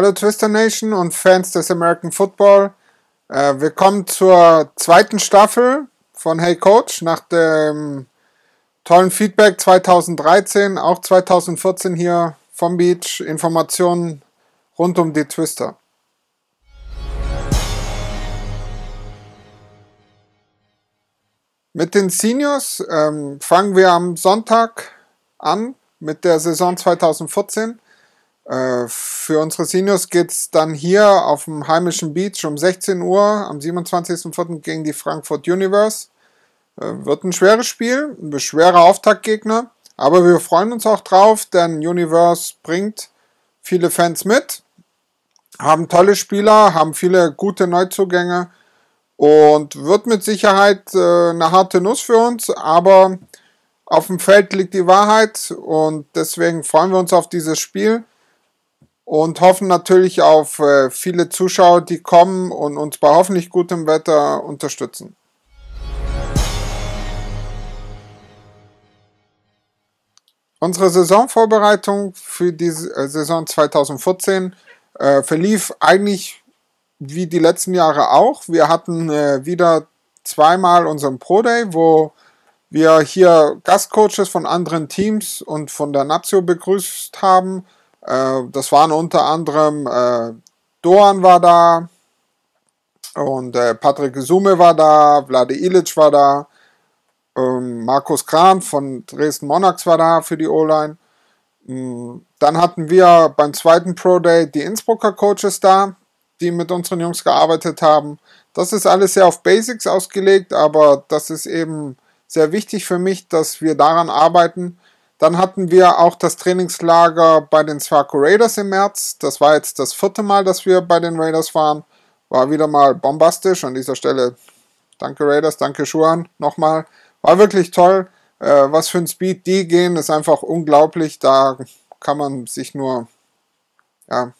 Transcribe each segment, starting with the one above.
Hallo Twister Nation und Fans des American Football. Äh, willkommen zur zweiten Staffel von Hey Coach nach dem tollen Feedback 2013, auch 2014 hier vom Beach. Informationen rund um die Twister. Mit den Seniors ähm, fangen wir am Sonntag an mit der Saison 2014. Äh, für unsere Seniors geht's dann hier auf dem heimischen Beach um 16 Uhr am 27.04. gegen die Frankfurt Universe. Äh, wird ein schweres Spiel, ein schwerer Auftaktgegner, aber wir freuen uns auch drauf, denn Universe bringt viele Fans mit, haben tolle Spieler, haben viele gute Neuzugänge und wird mit Sicherheit äh, eine harte Nuss für uns, aber auf dem Feld liegt die Wahrheit und deswegen freuen wir uns auf dieses Spiel und hoffen natürlich auf äh, viele Zuschauer, die kommen und uns bei hoffentlich gutem Wetter unterstützen. Unsere Saisonvorbereitung für die äh, Saison 2014 äh, verlief eigentlich wie die letzten Jahre auch. Wir hatten äh, wieder zweimal unseren Pro Day, wo wir hier Gastcoaches von anderen Teams und von der Nazio begrüßt haben äh, das waren unter anderem äh, Doan war da und äh, Patrick Sume war da, Vlade Ilic war da, ähm, Markus Kram von Dresden Monarchs war da für die O-Line. Ähm, dann hatten wir beim zweiten Pro Day die Innsbrucker Coaches da, die mit unseren Jungs gearbeitet haben. Das ist alles sehr auf Basics ausgelegt, aber das ist eben sehr wichtig für mich, dass wir daran arbeiten, dann hatten wir auch das Trainingslager bei den Swarco Raiders im März. Das war jetzt das vierte Mal, dass wir bei den Raiders waren. War wieder mal bombastisch. An dieser Stelle danke Raiders, danke Schuhan nochmal. War wirklich toll. Äh, was für ein Speed die gehen, ist einfach unglaublich. Da kann man sich nur ja,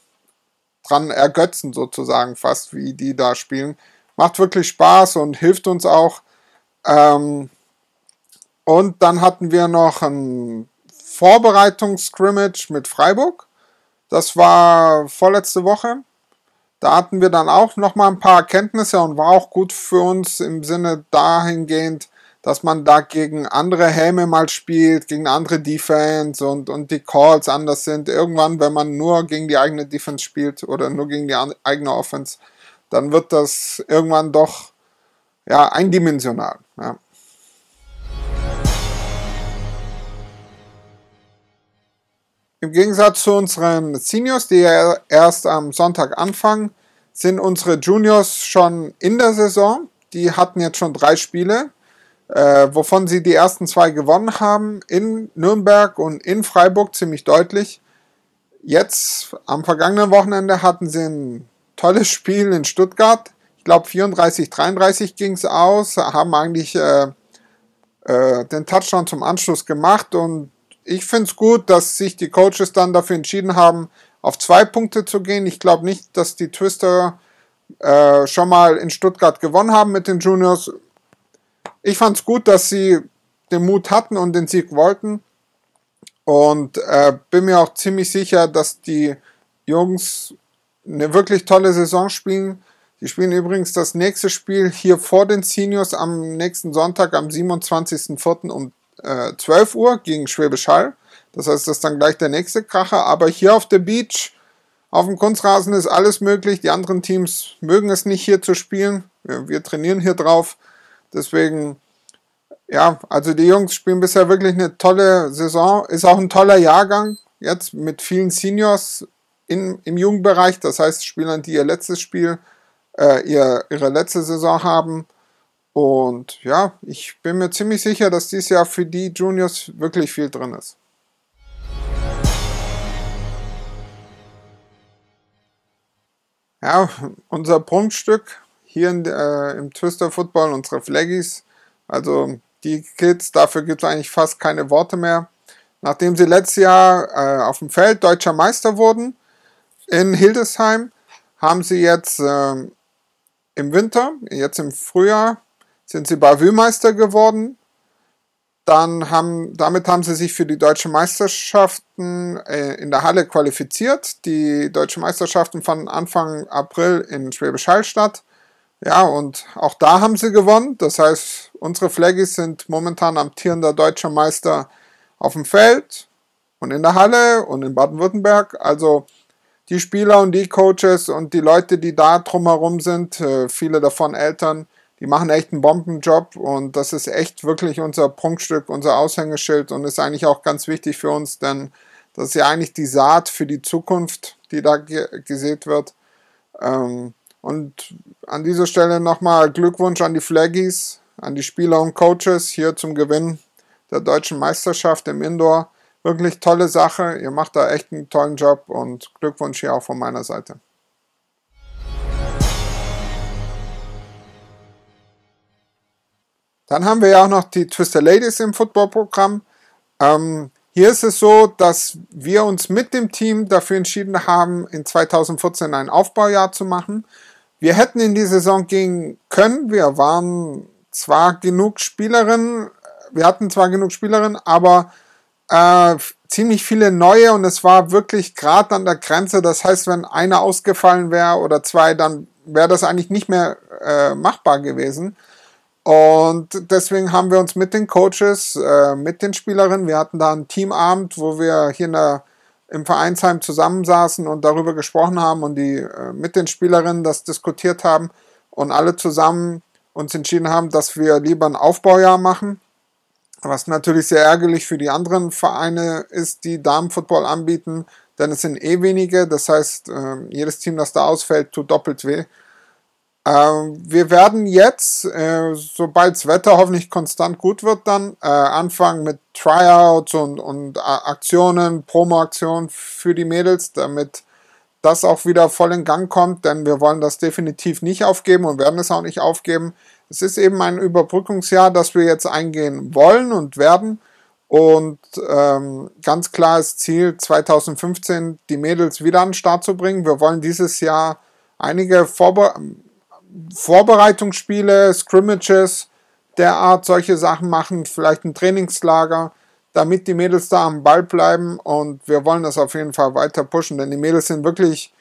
dran ergötzen, sozusagen, fast wie die da spielen. Macht wirklich Spaß und hilft uns auch. Ähm, und dann hatten wir noch ein Vorbereitungsscrimmage mit Freiburg. Das war vorletzte Woche. Da hatten wir dann auch nochmal ein paar Erkenntnisse und war auch gut für uns im Sinne dahingehend, dass man da gegen andere Helme mal spielt, gegen andere Defense und, und die Calls anders sind. Irgendwann, wenn man nur gegen die eigene Defense spielt oder nur gegen die eigene Offense, dann wird das irgendwann doch ja, eindimensional. Ja. Im Gegensatz zu unseren Seniors, die ja erst am Sonntag anfangen, sind unsere Juniors schon in der Saison. Die hatten jetzt schon drei Spiele, äh, wovon sie die ersten zwei gewonnen haben, in Nürnberg und in Freiburg ziemlich deutlich. Jetzt, am vergangenen Wochenende, hatten sie ein tolles Spiel in Stuttgart. Ich glaube, 34, 33 ging es aus, haben eigentlich äh, äh, den Touchdown zum Anschluss gemacht und ich finde es gut, dass sich die Coaches dann dafür entschieden haben, auf zwei Punkte zu gehen. Ich glaube nicht, dass die Twister äh, schon mal in Stuttgart gewonnen haben mit den Juniors. Ich fand es gut, dass sie den Mut hatten und den Sieg wollten. Und äh, bin mir auch ziemlich sicher, dass die Jungs eine wirklich tolle Saison spielen. Die spielen übrigens das nächste Spiel hier vor den Seniors am nächsten Sonntag, am 27.04. um äh, 12 Uhr gegen Schwäbisch Hall. Das heißt, das ist dann gleich der nächste Kracher. Aber hier auf der Beach, auf dem Kunstrasen ist alles möglich. Die anderen Teams mögen es nicht hier zu spielen. Wir, wir trainieren hier drauf. Deswegen, ja, also die Jungs spielen bisher wirklich eine tolle Saison. Ist auch ein toller Jahrgang. Jetzt mit vielen Seniors in, im Jugendbereich. Das heißt, Spielern, die ihr letztes Spiel, äh, ihr, ihre letzte Saison haben. Und ja, ich bin mir ziemlich sicher, dass dieses Jahr für die Juniors wirklich viel drin ist. Ja, unser Prunkstück hier in, äh, im Twister Football, unsere Flaggies. Also die Kids, dafür gibt es eigentlich fast keine Worte mehr. Nachdem sie letztes Jahr äh, auf dem Feld deutscher Meister wurden in Hildesheim, haben sie jetzt äh, im Winter, jetzt im Frühjahr, sind sie Bavü-Meister geworden. Dann haben, damit haben sie sich für die deutschen Meisterschaften äh, in der Halle qualifiziert. Die deutschen Meisterschaften fanden Anfang April in Schwäbisch Hall statt. Ja, und auch da haben sie gewonnen. Das heißt, unsere Flaggies sind momentan amtierender deutscher Meister auf dem Feld und in der Halle und in Baden-Württemberg. Also die Spieler und die Coaches und die Leute, die da drumherum sind, äh, viele davon Eltern, die machen echt einen Bombenjob und das ist echt wirklich unser Prunkstück, unser Aushängeschild und ist eigentlich auch ganz wichtig für uns, denn das ist ja eigentlich die Saat für die Zukunft, die da gesät wird. Ähm, und an dieser Stelle nochmal Glückwunsch an die Flaggies, an die Spieler und Coaches hier zum Gewinn der deutschen Meisterschaft im Indoor. Wirklich tolle Sache. Ihr macht da echt einen tollen Job und Glückwunsch hier auch von meiner Seite. Dann haben wir ja auch noch die Twister Ladies im Footballprogramm. Ähm, hier ist es so, dass wir uns mit dem Team dafür entschieden haben, in 2014 ein Aufbaujahr zu machen. Wir hätten in die Saison gehen können. Wir waren zwar genug Spielerinnen, wir hatten zwar genug Spielerinnen, aber äh, ziemlich viele neue und es war wirklich gerade an der Grenze. Das heißt, wenn einer ausgefallen wäre oder zwei, dann wäre das eigentlich nicht mehr äh, machbar gewesen. Und deswegen haben wir uns mit den Coaches, äh, mit den Spielerinnen, wir hatten da einen Teamabend, wo wir hier in der, im Vereinsheim zusammensaßen und darüber gesprochen haben und die äh, mit den Spielerinnen das diskutiert haben und alle zusammen uns entschieden haben, dass wir lieber ein Aufbaujahr machen, was natürlich sehr ärgerlich für die anderen Vereine ist, die Damenfootball anbieten, denn es sind eh wenige, das heißt, ähm, jedes Team, das da ausfällt, tut doppelt weh. Ähm, wir werden jetzt, äh, sobald das Wetter hoffentlich konstant gut wird, dann äh, anfangen mit Tryouts und, und äh, Aktionen, Promo-Aktionen für die Mädels, damit das auch wieder voll in Gang kommt, denn wir wollen das definitiv nicht aufgeben und werden es auch nicht aufgeben. Es ist eben ein Überbrückungsjahr, das wir jetzt eingehen wollen und werden. Und ähm, ganz ist Ziel 2015, die Mädels wieder an den Start zu bringen. Wir wollen dieses Jahr einige Vorbereitungen Vorbereitungsspiele, Scrimmages derart, solche Sachen machen, vielleicht ein Trainingslager, damit die Mädels da am Ball bleiben und wir wollen das auf jeden Fall weiter pushen, denn die Mädels sind wirklich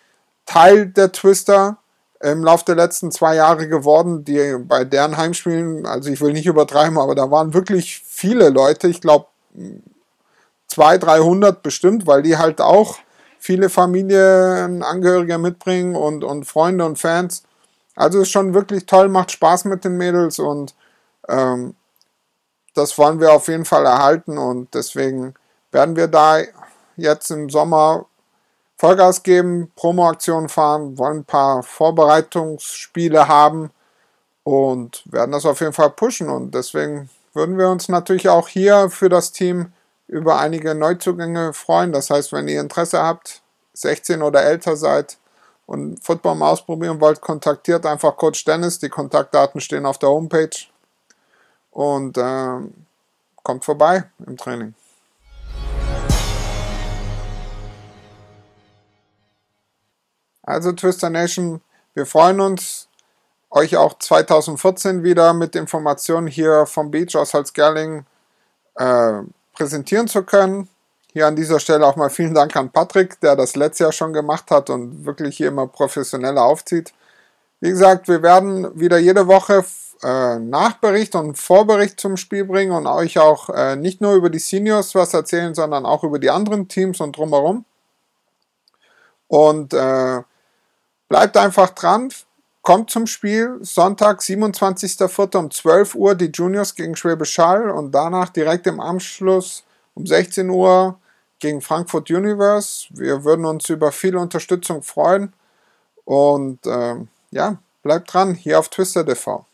Teil der Twister im Laufe der letzten zwei Jahre geworden, die bei deren Heimspielen, also ich will nicht übertreiben, aber da waren wirklich viele Leute, ich glaube 200, 300 bestimmt, weil die halt auch viele Familienangehörige mitbringen und, und Freunde und Fans. Also ist schon wirklich toll, macht Spaß mit den Mädels und ähm, das wollen wir auf jeden Fall erhalten und deswegen werden wir da jetzt im Sommer Vollgas geben, Promoaktionen fahren, wollen ein paar Vorbereitungsspiele haben und werden das auf jeden Fall pushen und deswegen würden wir uns natürlich auch hier für das Team über einige Neuzugänge freuen. Das heißt, wenn ihr Interesse habt, 16 oder älter seid, und Football mal ausprobieren wollt, kontaktiert einfach Coach Dennis. Die Kontaktdaten stehen auf der Homepage. Und äh, kommt vorbei im Training. Also Twister Nation, wir freuen uns, euch auch 2014 wieder mit Informationen hier vom Beach aus Salzgerling äh, präsentieren zu können. Hier an dieser Stelle auch mal vielen Dank an Patrick, der das letztes Jahr schon gemacht hat und wirklich hier immer professioneller aufzieht. Wie gesagt, wir werden wieder jede Woche äh, Nachbericht und Vorbericht zum Spiel bringen und euch auch äh, nicht nur über die Seniors was erzählen, sondern auch über die anderen Teams und drumherum. Und äh, bleibt einfach dran, kommt zum Spiel. Sonntag, 27.04. um 12 Uhr die Juniors gegen Schwäbisch Hall und danach direkt im Anschluss um 16 Uhr gegen Frankfurt Universe. Wir würden uns über viel Unterstützung freuen. Und ähm, ja, bleibt dran hier auf Twister TV.